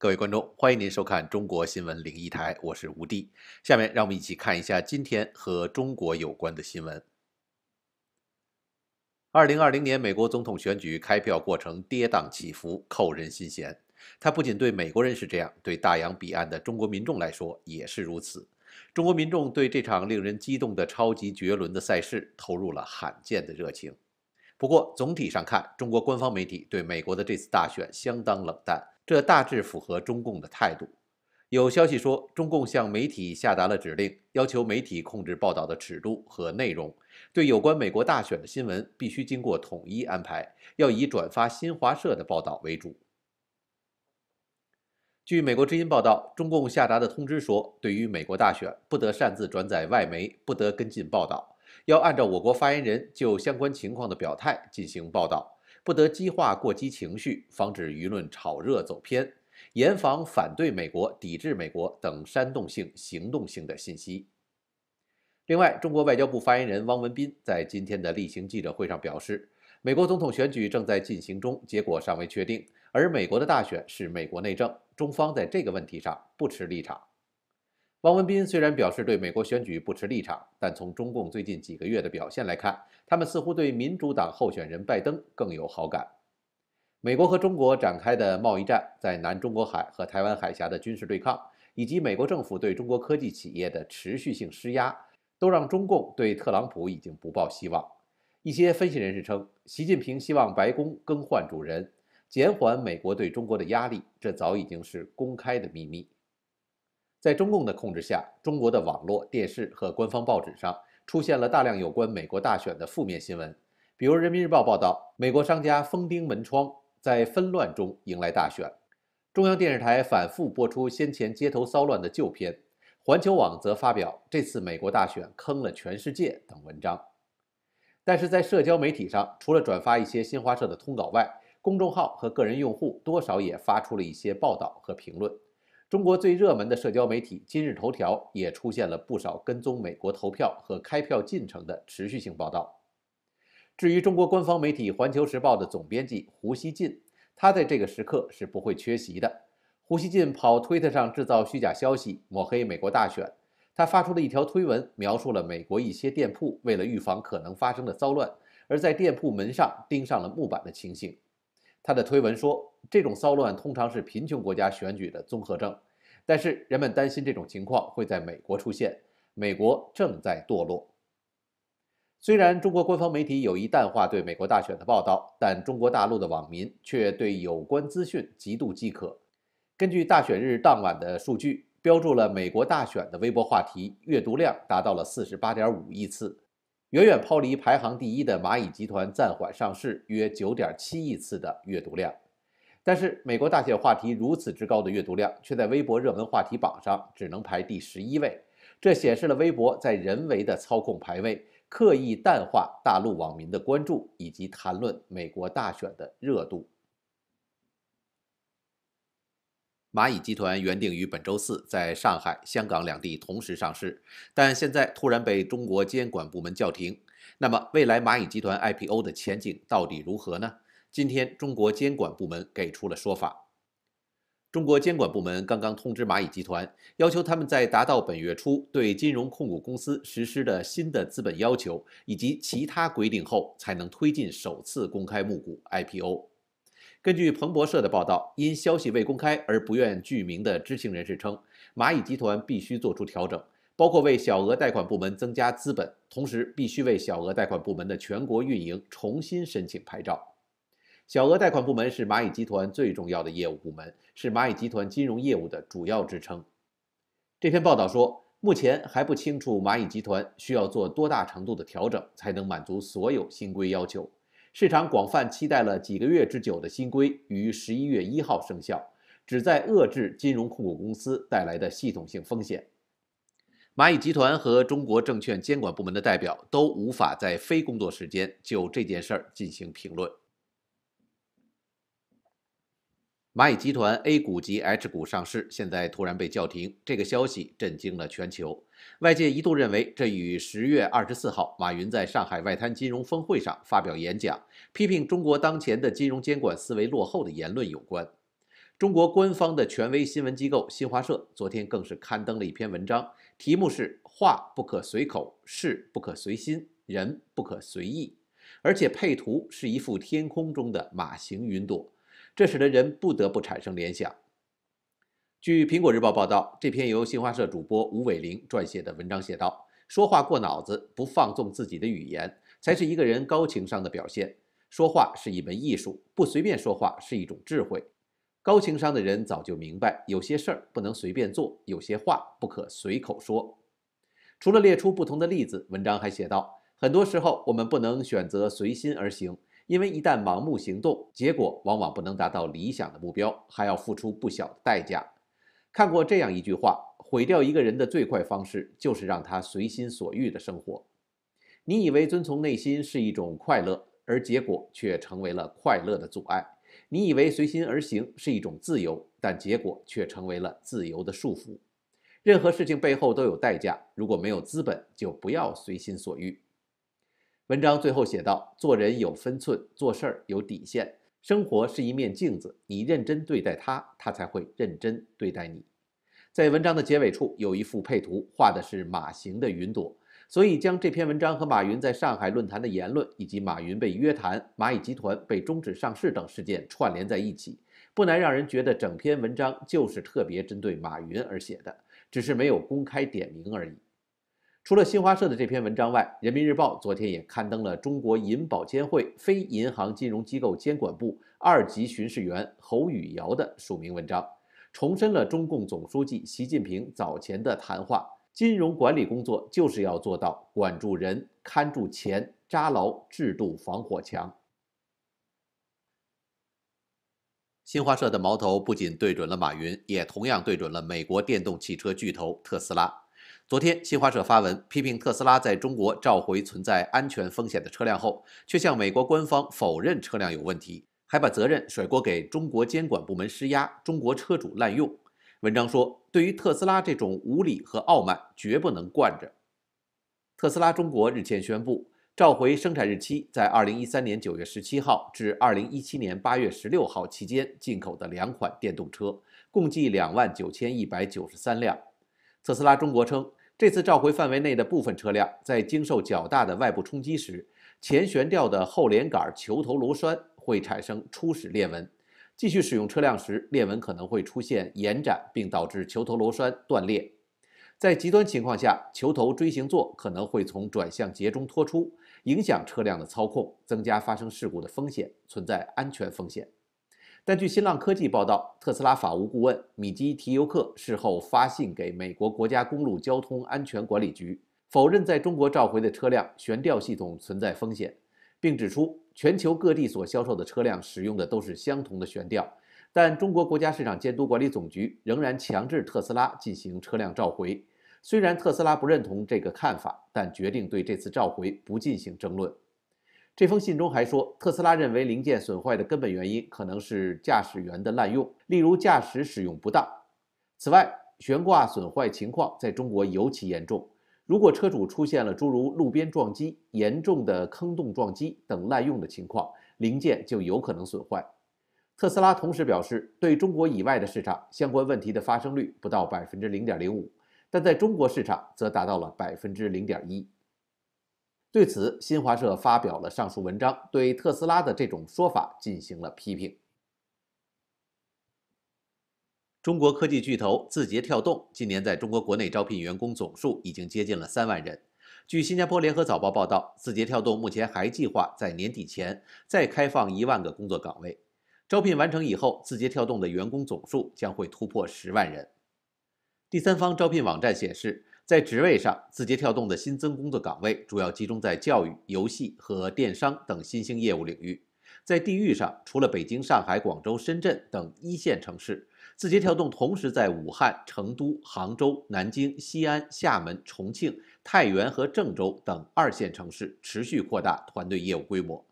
各位观众，欢迎您收看中国新闻零一台，我是吴迪。下面让我们一起看一下今天和中国有关的新闻。二零二零年美国总统选举开票过程跌宕起伏，扣人心弦。它不仅对美国人是这样，对大洋彼岸的中国民众来说也是如此。中国民众对这场令人激动的超级绝伦的赛事投入了罕见的热情。不过，总体上看，中国官方媒体对美国的这次大选相当冷淡。这大致符合中共的态度。有消息说，中共向媒体下达了指令，要求媒体控制报道的尺度和内容，对有关美国大选的新闻必须经过统一安排，要以转发新华社的报道为主。据美国之音报道，中共下达的通知说，对于美国大选，不得擅自转载外媒，不得跟进报道，要按照我国发言人就相关情况的表态进行报道。不得激化过激情绪，防止舆论炒热走偏，严防反对美国、抵制美国等煽动性、行动性的信息。另外，中国外交部发言人汪文斌在今天的例行记者会上表示，美国总统选举正在进行中，结果尚未确定，而美国的大选是美国内政，中方在这个问题上不持立场。汪文斌虽然表示对美国选举不持立场，但从中共最近几个月的表现来看，他们似乎对民主党候选人拜登更有好感。美国和中国展开的贸易战，在南中国海和台湾海峡的军事对抗，以及美国政府对中国科技企业的持续性施压，都让中共对特朗普已经不抱希望。一些分析人士称，习近平希望白宫更换主人，减缓美国对中国的压力，这早已经是公开的秘密。在中共的控制下，中国的网络、电视和官方报纸上出现了大量有关美国大选的负面新闻，比如《人民日报》报道美国商家封钉门窗，在纷乱中迎来大选；中央电视台反复播出先前街头骚乱的旧片；环球网则发表“这次美国大选坑了全世界”等文章。但是在社交媒体上，除了转发一些新华社的通稿外，公众号和个人用户多少也发出了一些报道和评论。中国最热门的社交媒体今日头条也出现了不少跟踪美国投票和开票进程的持续性报道。至于中国官方媒体《环球时报》的总编辑胡锡进，他在这个时刻是不会缺席的。胡锡进跑推特上制造虚假消息，抹黑美国大选。他发出了一条推文描述了美国一些店铺为了预防可能发生的骚乱，而在店铺门上钉上了木板的情形。他的推文说。这种骚乱通常是贫穷国家选举的综合症，但是人们担心这种情况会在美国出现。美国正在堕落。虽然中国官方媒体有意淡化对美国大选的报道，但中国大陆的网民却对有关资讯极度饥渴。根据大选日当晚的数据，标注了美国大选的微博话题阅读量达到了四十八点五亿次，远远抛离排行第一的蚂蚁集团暂缓上市约九点七亿次的阅读量。但是美国大选话题如此之高的阅读量，却在微博热门话题榜上只能排第十一位，这显示了微博在人为的操控排位，刻意淡化大陆网民的关注以及谈论美国大选的热度。蚂蚁集团原定于本周四在上海、香港两地同时上市，但现在突然被中国监管部门叫停。那么，未来蚂蚁集团 IPO 的前景到底如何呢？今天，中国监管部门给出了说法。中国监管部门刚刚通知蚂蚁集团，要求他们在达到本月初对金融控股公司实施的新的资本要求以及其他规定后，才能推进首次公开募股 IPO。根据彭博社的报道，因消息未公开而不愿具名的知情人士称，蚂蚁集团必须做出调整，包括为小额贷款部门增加资本，同时必须为小额贷款部门的全国运营重新申请牌照。小额贷款部门是蚂蚁集团最重要的业务部门，是蚂蚁集团金融业务的主要支撑。这篇报道说，目前还不清楚蚂蚁集团需要做多大程度的调整才能满足所有新规要求。市场广泛期待了几个月之久的新规于十一月一号生效，旨在遏制金融控股公司带来的系统性风险。蚂蚁集团和中国证券监管部门的代表都无法在非工作时间就这件事儿进行评论。蚂蚁集团 A 股及 H 股上市，现在突然被叫停，这个消息震惊了全球。外界一度认为这与十月二十四号马云在上海外滩金融峰会上发表演讲，批评中国当前的金融监管思维落后的言论有关。中国官方的权威新闻机构新华社昨天更是刊登了一篇文章，题目是“话不可随口，事不可随心，人不可随意”，而且配图是一幅天空中的马行云朵。这使得人不得不产生联想。据《苹果日报》报道，这篇由新华社主播吴伟玲撰写的文章写道：“说话过脑子，不放纵自己的语言，才是一个人高情商的表现。说话是一门艺术，不随便说话是一种智慧。高情商的人早就明白，有些事儿不能随便做，有些话不可随口说。”除了列出不同的例子，文章还写道：“很多时候，我们不能选择随心而行。”因为一旦盲目行动，结果往往不能达到理想的目标，还要付出不小的代价。看过这样一句话：毁掉一个人的最快方式，就是让他随心所欲的生活。你以为遵从内心是一种快乐，而结果却成为了快乐的阻碍；你以为随心而行是一种自由，但结果却成为了自由的束缚。任何事情背后都有代价，如果没有资本，就不要随心所欲。文章最后写道：“做人有分寸，做事儿有底线。生活是一面镜子，你认真对待它，它才会认真对待你。”在文章的结尾处有一幅配图，画的是马形的云朵。所以，将这篇文章和马云在上海论坛的言论，以及马云被约谈、蚂蚁集团被终止上市等事件串联在一起，不难让人觉得整篇文章就是特别针对马云而写的，只是没有公开点名而已。除了新华社的这篇文章外，《人民日报》昨天也刊登了中国银保监会非银行金融机构监管部二级巡视员侯宇瑶的署名文章，重申了中共总书记习近平早前的谈话：金融管理工作就是要做到管住人、看住钱、扎牢制度防火墙。新华社的矛头不仅对准了马云，也同样对准了美国电动汽车巨头特斯拉。昨天，新华社发文批评特斯拉在中国召回存在安全风险的车辆后，却向美国官方否认车辆有问题，还把责任甩锅给中国监管部门施压，中国车主滥用。文章说，对于特斯拉这种无理和傲慢，绝不能惯着。特斯拉中国日前宣布，召回生产日期在2013年9月17号至2017年8月16号期间进口的两款电动车，共计2万9千193辆。特斯拉中国称。这次召回范围内的部分车辆，在经受较大的外部冲击时，前悬吊的后连杆球头螺栓会产生初始裂纹。继续使用车辆时，裂纹可能会出现延展，并导致球头螺栓断裂。在极端情况下，球头锥形座可能会从转向节中脱出，影响车辆的操控，增加发生事故的风险，存在安全风险。但据新浪科技报道，特斯拉法务顾问米基提尤克事后发信给美国国家公路交通安全管理局，否认在中国召回的车辆悬吊系统存在风险，并指出全球各地所销售的车辆使用的都是相同的悬吊。但中国国家市场监督管理总局仍然强制特斯拉进行车辆召回。虽然特斯拉不认同这个看法，但决定对这次召回不进行争论。这封信中还说，特斯拉认为零件损坏的根本原因可能是驾驶员的滥用，例如驾驶使用不当。此外，悬挂损坏情况在中国尤其严重。如果车主出现了诸如路边撞击、严重的坑洞撞击等滥用的情况，零件就有可能损坏。特斯拉同时表示，对中国以外的市场，相关问题的发生率不到百分之零点零五，但在中国市场则达到了百分之零点一。对此，新华社发表了上述文章，对特斯拉的这种说法进行了批评。中国科技巨头字节跳动今年在中国国内招聘员工总数已经接近了三万人。据新加坡联合早报报道，字节跳动目前还计划在年底前再开放一万个工作岗位。招聘完成以后，字节跳动的员工总数将会突破十万人。第三方招聘网站显示。在职位上，字节跳动的新增工作岗位主要集中在教育、游戏和电商等新兴业务领域。在地域上，除了北京、上海、广州、深圳等一线城市，字节跳动同时在武汉、成都、杭州、南京、西安、厦门、重庆、太原和郑州等二线城市持续扩大团队业务规模。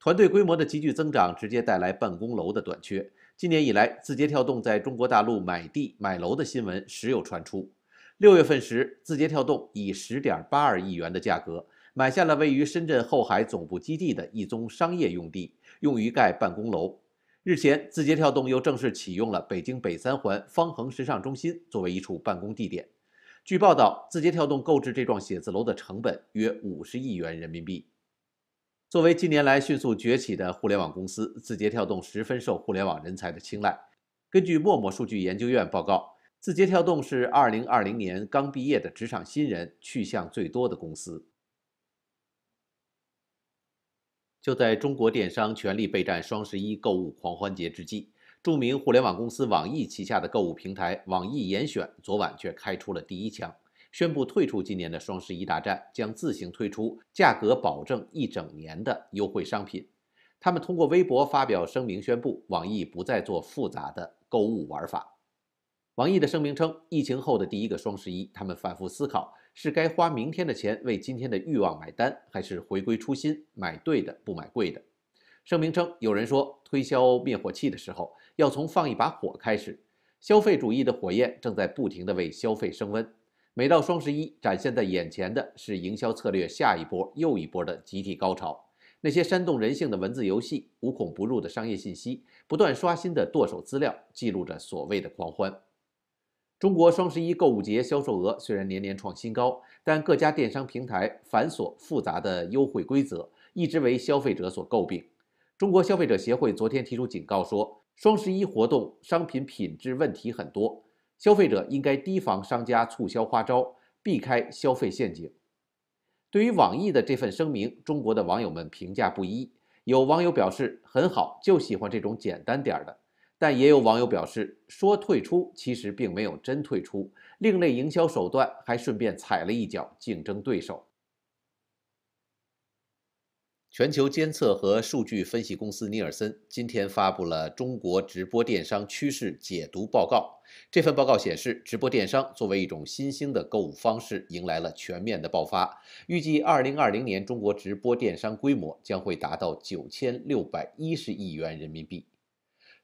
团队规模的急剧增长直接带来办公楼的短缺。今年以来，字节跳动在中国大陆买地买楼的新闻时有传出。六月份时，字节跳动以十点八二亿元的价格买下了位于深圳后海总部基地的一宗商业用地，用于盖办公楼。日前，字节跳动又正式启用了北京北三环方恒时尚中心作为一处办公地点。据报道，字节跳动购置这幢写字楼的成本约五十亿元人民币。作为近年来迅速崛起的互联网公司，字节跳动十分受互联网人才的青睐。根据陌陌数据研究院报告。字节跳动是2020年刚毕业的职场新人去向最多的公司。就在中国电商全力备战双十一购物狂欢节之际，著名互联网公司网易旗下的购物平台网易严选昨晚却开出了第一枪，宣布退出今年的双十一大战，将自行推出价格保证一整年的优惠商品。他们通过微博发表声明宣布，网易不再做复杂的购物玩法。王毅的声明称，疫情后的第一个双十一，他们反复思考是该花明天的钱为今天的欲望买单，还是回归初心，买对的不买贵的。声明称，有人说推销灭火器的时候要从放一把火开始，消费主义的火焰正在不停的为消费升温。每到双十一，展现在眼前的是营销策略，下一波又一波的集体高潮。那些煽动人性的文字游戏，无孔不入的商业信息，不断刷新的剁手资料，记录着所谓的狂欢。中国双十一购物节销售额虽然年年创新高，但各家电商平台繁琐复杂的优惠规则一直为消费者所诟病。中国消费者协会昨天提出警告说，双十一活动商品品质问题很多，消费者应该提防商家促销花招，避开消费陷阱。对于网易的这份声明，中国的网友们评价不一，有网友表示很好，就喜欢这种简单点儿的。但也有网友表示，说退出其实并没有真退出，另类营销手段还顺便踩了一脚竞争对手。全球监测和数据分析公司尼尔森今天发布了中国直播电商趋势解读报告。这份报告显示，直播电商作为一种新兴的购物方式，迎来了全面的爆发。预计二零二零年中国直播电商规模将会达到九千六百一十亿元人民币。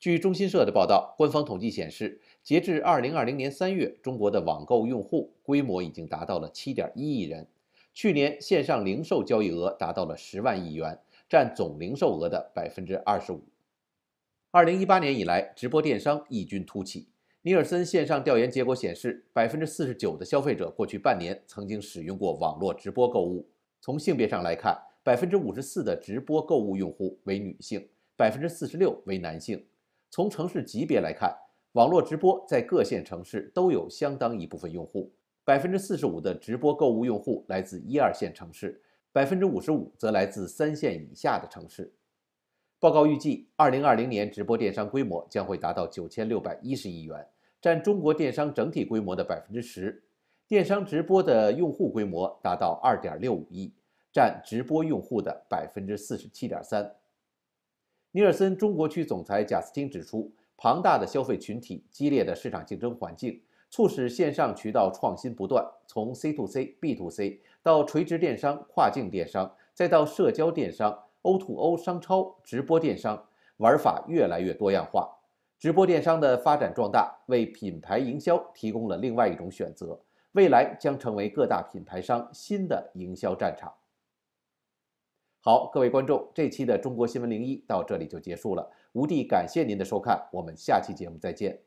据中新社的报道，官方统计显示，截至二零二零年三月，中国的网购用户规模已经达到了七点一亿人。去年线上零售交易额达到了十万亿元，占总零售额的百分之二十五。二零一八年以来，直播电商异军突起。尼尔森线上调研结果显示，百分之四十九的消费者过去半年曾经使用过网络直播购物。从性别上来看，百分之五十四的直播购物用户为女性，百分之四十六为男性。从城市级别来看，网络直播在各线城市都有相当一部分用户。百分之四十五的直播购物用户来自一二线城市，百分之五十五则来自三线以下的城市。报告预计，二零二零年直播电商规模将会达到九千六百一十亿元，占中国电商整体规模的百分之十。电商直播的用户规模达到二点六五亿，占直播用户的百分之四十七点三。尼尔森中国区总裁贾斯汀指出，庞大的消费群体、激烈的市场竞争环境，促使线上渠道创新不断。从 C to C、B to C 到垂直电商、跨境电商，再到社交电商、O to O 商超、直播电商，玩法越来越多样化。直播电商的发展壮大，为品牌营销提供了另外一种选择，未来将成为各大品牌商新的营销战场。好，各位观众，这期的中国新闻零一到这里就结束了。无比感谢您的收看，我们下期节目再见。